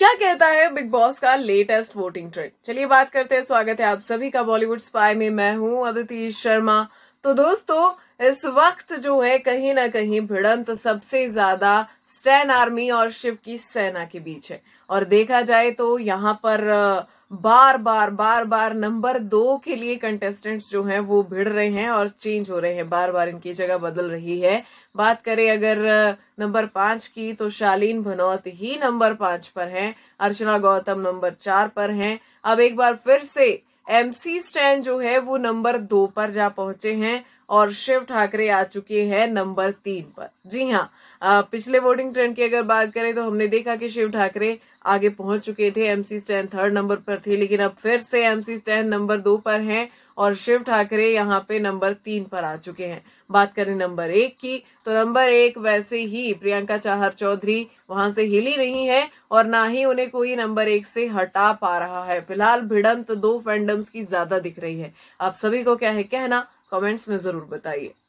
क्या कहता है बिग बॉस का लेटेस्ट वोटिंग ट्रेंड चलिए बात करते हैं स्वागत है आप सभी का बॉलीवुड स्पाई में मैं हूं अदिति शर्मा तो दोस्तों इस वक्त जो है कहीं ना कहीं भिड़ंत सबसे ज्यादा स्टैन आर्मी और शिव की सेना के बीच है और देखा जाए तो यहाँ पर बार बार बार बार नंबर दो के लिए कंटेस्टेंट्स जो हैं वो भिड़ रहे हैं और चेंज हो रहे हैं बार बार इनकी जगह बदल रही है बात करें अगर नंबर पांच की तो शालीन भनौत ही नंबर पांच पर हैं अर्चना गौतम नंबर चार पर हैं अब एक बार फिर से एमसी स्टैंड जो है वो नंबर दो पर जा पहुंचे हैं और शिव ठाकरे आ चुके हैं नंबर तीन पर जी हाँ पिछले वोटिंग ट्रेंड की अगर बात करें तो हमने देखा कि शिव ठाकरे आगे पहुंच चुके थे एमसी स्टैन थर्ड नंबर पर थे लेकिन अब फिर से एमसी स्टैन नंबर दो पर हैं और शिव ठाकरे यहाँ पे नंबर तीन पर आ चुके हैं बात करें नंबर एक की तो नंबर एक वैसे ही प्रियंका चाहर चौधरी वहां से हिली नहीं है और ना ही उन्हें कोई नंबर एक से हटा पा रहा है फिलहाल भिड़ंत दो फैंडम्स की ज्यादा दिख रही है आप सभी को क्या है कहना कमेंट्स में ज़रूर बताइए